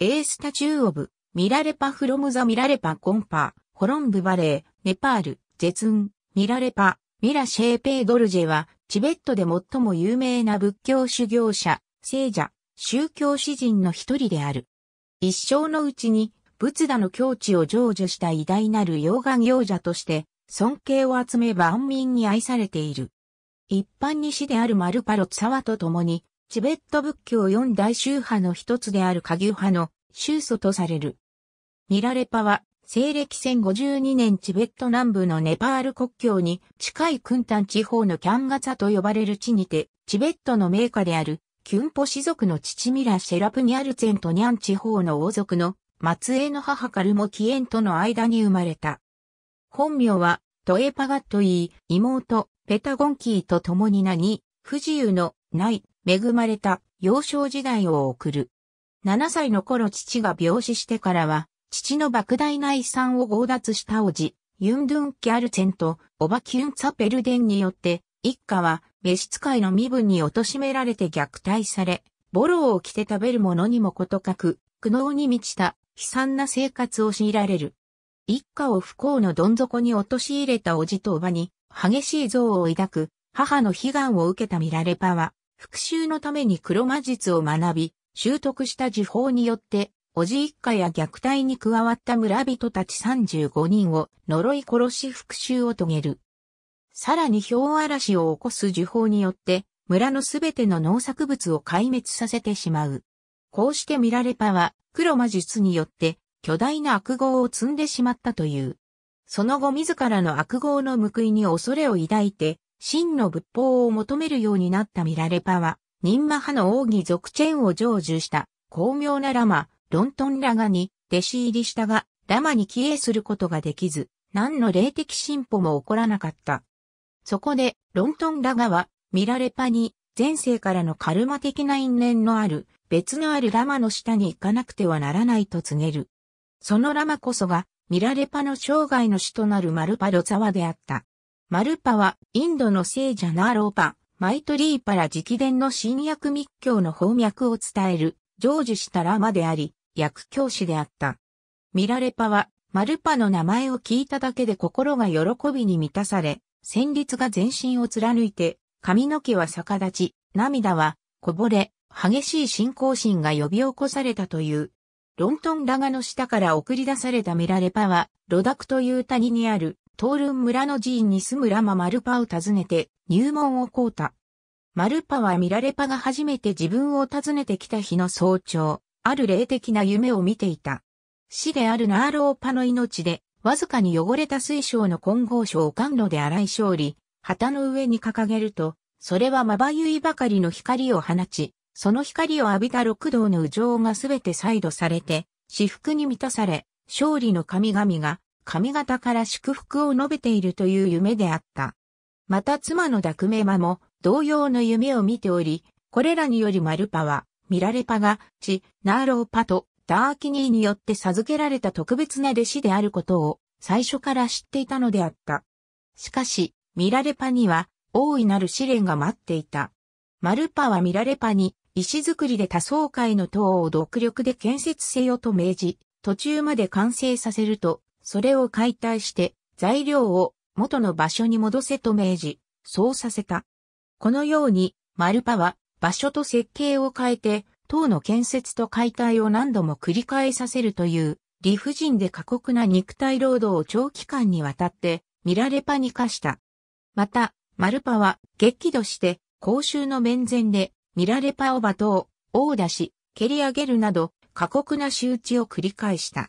エースタチューオブ、ミラレパフロムザミラレパコンパ、ホロンブバレー、ネパール、ゼツン、ミラレパ、ミラシェーペイドルジェは、チベットで最も有名な仏教修行者、聖者、宗教詩人の一人である。一生のうちに、仏陀の境地を成就した偉大なる溶岩行者として、尊敬を集め万民に愛されている。一般に師であるマルパロツサワと共に、チベット仏教四大宗派の一つである下牛派の宗祖とされる。ミラレパは、西暦1052年チベット南部のネパール国境に近いクンタン地方のキャンガツァと呼ばれる地にて、チベットの名家であるキュンポ氏族の父ミラ・シェラプニャルツェントニャン地方の王族の末裔の母カルモキエンとの間に生まれた。本名はトエパガットイー、妹、ペタゴンキーと共に名に、不自由のない恵まれた幼少時代を送る。7歳の頃父が病死してからは、父の莫大な遺産を強奪した叔父、ユンドゥン・ギャルチェンと、オバ・キュン・ツァペルデンによって、一家は、召使いの身分に貶められて虐待され、ボロを着て食べるものにもことかく、苦悩に満ちた、悲惨な生活を強いられる。一家を不幸のどん底に陥れた叔父と叔母に、激しい憎悪を抱く、母の悲願を受けたミラレパは、復讐のために黒魔術を学び、習得した呪法によって、おじ一家や虐待に加わった村人たち35人を呪い殺し復讐を遂げる。さらに氷嵐を起こす呪法によって、村のすべての農作物を壊滅させてしまう。こうしてミラレパは、黒魔術によって、巨大な悪号を積んでしまったという。その後自らの悪号の報いに恐れを抱いて、真の仏法を求めるようになったミラレパは、任魔派の奥義族チェーンを成就した巧妙なラマ、ロントンラガに弟子入りしたが、ラマに帰依することができず、何の霊的進歩も起こらなかった。そこで、ロントンラガは、ミラレパに、前世からのカルマ的な因縁のある、別のあるラマの下に行かなくてはならないと告げる。そのラマこそが、ミラレパの生涯の死となるマルパロザワであった。マルパはインドの聖者ナーローパ、マイトリーパラ直伝の新約密教の法脈を伝える、成就したラマであり、薬教師であった。ミラレパは、マルパの名前を聞いただけで心が喜びに満たされ、旋律が全身を貫いて、髪の毛は逆立ち、涙はこぼれ、激しい信仰心が呼び起こされたという。ロントンラガの下から送り出されたミラレパは、ロダクという谷にあるールン村の寺院に住むラママルパを訪ねて入門をこうた。マルパはミラレパが初めて自分を訪ねてきた日の早朝、ある霊的な夢を見ていた。死であるナーローパの命で、わずかに汚れた水晶の混合書を甘露で洗い勝利、旗の上に掲げると、それはまばゆいばかりの光を放ち、その光を浴びた六道の宇宙がすべて再度されて、至福に満たされ、勝利の神々が神方から祝福を述べているという夢であった。また妻のダクメマも同様の夢を見ており、これらによりマルパは、ミラレパが、チ、ナーローパと、ダーキニーによって授けられた特別な弟子であることを、最初から知っていたのであった。しかし、ミラレパには、大いなる試練が待っていた。マルパはミラレパに、石造りで多層階の塔を独力で建設せよと命じ、途中まで完成させると、それを解体して材料を元の場所に戻せと命じ、そうさせた。このように、マルパは場所と設計を変えて、塔の建設と解体を何度も繰り返させるという理不尽で過酷な肉体労働を長期間にわたってミラレパに課した。また、マルパは激怒して公衆の面前でミラレパを罵倒、殴打し、蹴り上げるなど過酷な仕打ちを繰り返した。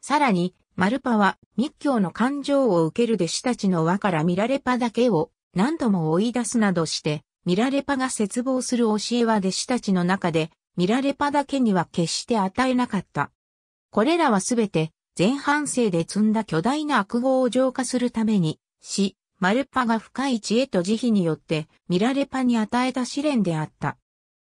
さらに、マルパは密教の感情を受ける弟子たちの輪からミラレパだけを何度も追い出すなどして、ミラレパが絶望する教えは弟子たちの中で、ミラレパだけには決して与えなかった。これらはすべて前半生で積んだ巨大な悪号を浄化するために、し、マルパが深い知恵と慈悲によってミラレパに与えた試練であった。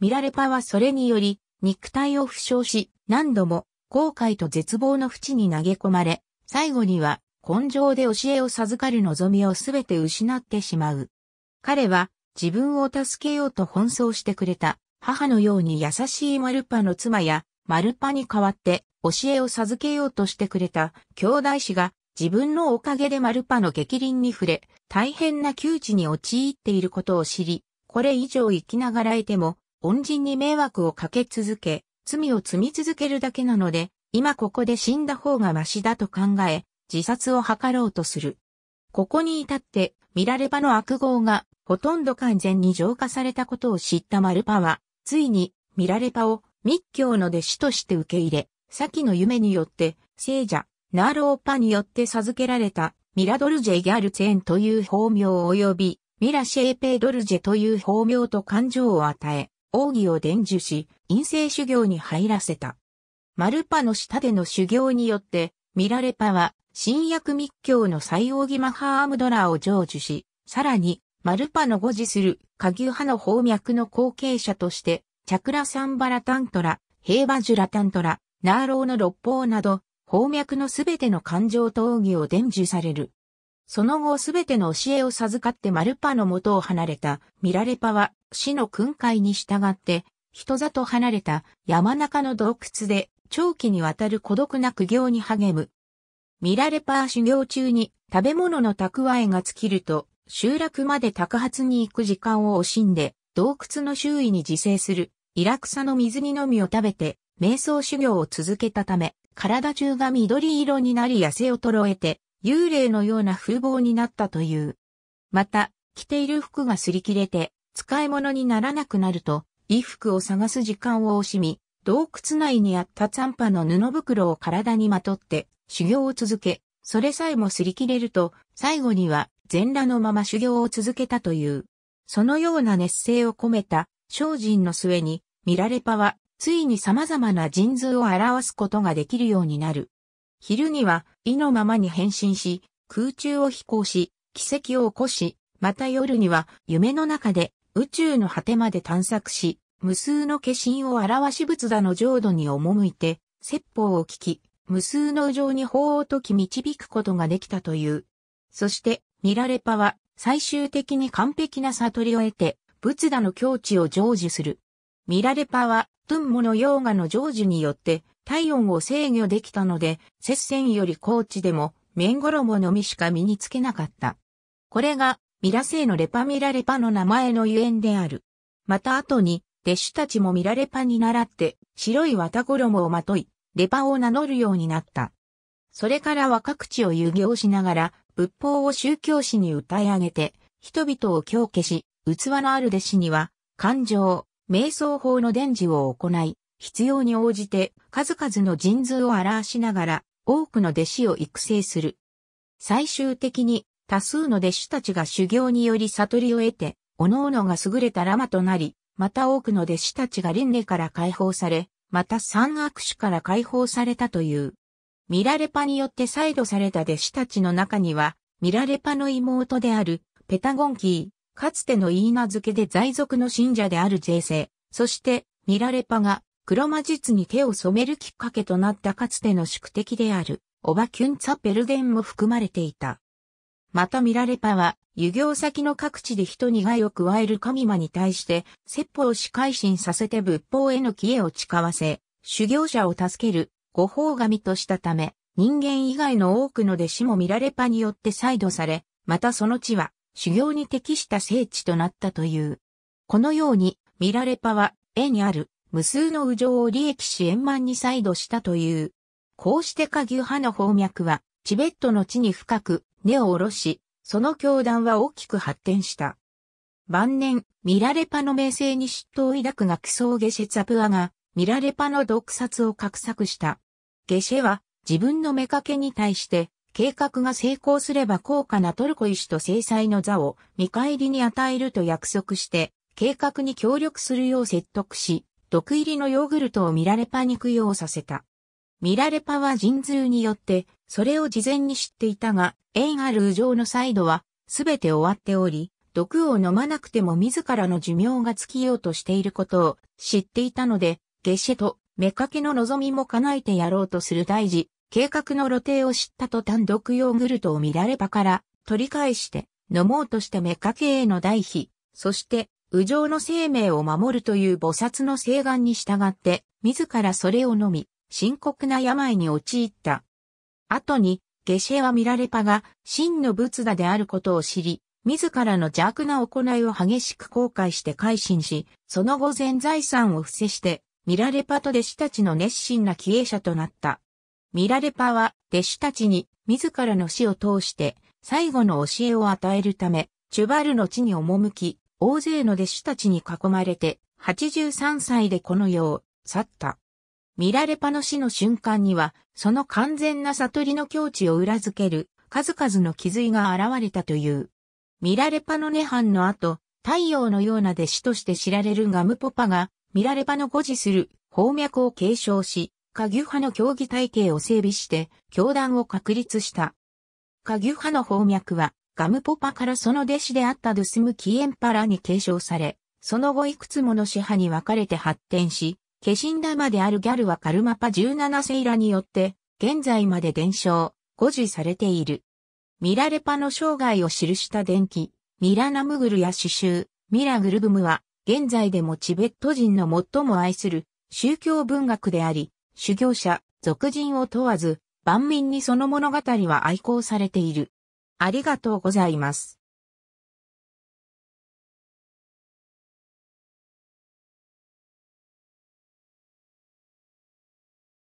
ミラレパはそれにより、肉体を負傷し、何度も後悔と絶望の淵に投げ込まれ、最後には根性で教えを授かる望みをすべて失ってしまう。彼は自分を助けようと奔走してくれた母のように優しいマルパの妻やマルパに代わって教えを授けようとしてくれた兄弟子が自分のおかげでマルパの激鱗に触れ大変な窮地に陥っていることを知り、これ以上生きながらえても恩人に迷惑をかけ続け、罪を積み続けるだけなので、今ここで死んだ方がマシだと考え、自殺を図ろうとする。ここに至って、見られ場の悪号が、ほとんど完全に浄化されたことを知ったマルパは、ついに、見られ場を密教の弟子として受け入れ、先の夢によって、聖者、ナーローパによって授けられた、ミラドルジェ・ギャルツェンという法名及び、ミラシェーペードルジェという法名と感情を与え、奥義を伝授し、陰性修行に入らせた。マルパの下での修行によって、ミラレパは、新約密教の西王義マハームドラを成就し、さらに、マルパの護持する下牛派の方脈の後継者として、チャクラサンバラタントラ、ヘーバジュラタントラ、ナーローの六方など、方脈のすべての感情と奥義を伝授される。その後すべての教えを授かってマルパの元を離れたミラレパは死の訓戒に従って人里離れた山中の洞窟で長期にわたる孤独な苦行に励む。ミラレパー修行中に食べ物の蓄えが尽きると集落まで宅発に行く時間を惜しんで洞窟の周囲に自生するイラクサの水煮のみを食べて瞑想修行を続けたため体中が緑色になり痩せ衰えて幽霊のような風貌になったという。また着ている服が擦り切れて使い物にならなくなると衣服を探す時間を惜しみ、洞窟内にあった残波の布袋を体にまとって修行を続け、それさえも擦り切れると、最後には全裸のまま修行を続けたという。そのような熱性を込めた精進の末に、ミラレパは、ついに様々な人数を表すことができるようになる。昼には、意のままに変身し、空中を飛行し、奇跡を起こし、また夜には、夢の中で、宇宙の果てまで探索し、無数の化身を表し仏陀の浄土に赴いて、説法を聞き、無数の上に法を解き導くことができたという。そして、ニラレパは最終的に完璧な悟りを得て、仏陀の境地を成就する。ミラレパは、トゥンモのヨーガの成就によって、体温を制御できたので、接戦より高地でも、メンゴロモのみしか身につけなかった。これが、ミラ製のレパミラレパの名前のゆえんである。また後に、弟子たちもミラレパに倣って、白い綿衣をまとい、レパを名乗るようになった。それからは各地を遊行しながら、仏法を宗教史に歌い上げて、人々を強化し、器のある弟子には、感情、瞑想法の伝授を行い、必要に応じて数々の人数を表しながら、多くの弟子を育成する。最終的に多数の弟子たちが修行により悟りを得て、各々が優れたラマとなり、また多くの弟子たちが輪廻から解放され、また三悪種から解放されたという。ミラレパによって再度された弟子たちの中には、ミラレパの妹である、ペタゴンキー、かつての言い名付けで在属の信者である税制、そして、ミラレパが、黒魔術に手を染めるきっかけとなったかつての宿敵である、オバキュンツァペルデンも含まれていた。またミラレパは、輸行先の各地で人に害を加える神魔に対して、説法を仕改心させて仏法への帰依を誓わせ、修行者を助ける、ご法神としたため、人間以外の多くの弟子もミラレパによって再度され、またその地は、修行に適した聖地となったという。このように、ミラレパは、絵にある、無数の右上を利益し円満に再度したという。こうして下牛派の方脈は、チベットの地に深く根を下ろし、その教団は大きく発展した。晩年、ミラレパの名声に嫉妬を抱く学僧ゲシェツアプアが、ミラレパの毒殺を画策した。ゲシェは、自分の目掛けに対して、計画が成功すれば高価なトルコ石と制裁の座を見返りに与えると約束して、計画に協力するよう説得し、毒入りのヨーグルトをミラレパに供養させた。ミラレパは人通によって、それを事前に知っていたが、縁あルー上のサイドは、すべて終わっており、毒を飲まなくても自らの寿命が尽きようとしていることを知っていたので、下死と、目かけの望みも叶えてやろうとする大事、計画の露呈を知ったと単独ヨーグルトをミラレパから取り返して、飲もうとして目かけへの代費、そして、右上の生命を守るという菩薩の請願に従って、自らそれを飲み、深刻な病に陥った。後に、下シェはミラレパが真の仏陀であることを知り、自らの邪悪な行いを激しく後悔して改心し、その後全財産を伏せして、ミラレパと弟子たちの熱心な帰依者となった。ミラレパは弟子たちに自らの死を通して最後の教えを与えるため、チュバルの地に赴き、大勢の弟子たちに囲まれて、83歳でこの世を去った。見られパの死の瞬間には、その完全な悟りの境地を裏付ける、数々の気づいが現れたという。見られパの涅槃の後、太陽のような弟子として知られるガムポパが、見られパの護持する方脈を継承し、カギュ派の競技体系を整備して、教団を確立した。カギュ派の方脈は、ガムポパからその弟子であったドゥスムキエンパラに継承され、その後いくつもの支派に分かれて発展し、化身玉であるギャルはカルマパ17世ラによって、現在まで伝承、護持されている。ミラレパの生涯を記した伝記、ミラナムグルや詩集、ミラグルブムは、現在でもチベット人の最も愛する宗教文学であり、修行者、俗人を問わず、万民にその物語は愛好されている。ありがとうございます。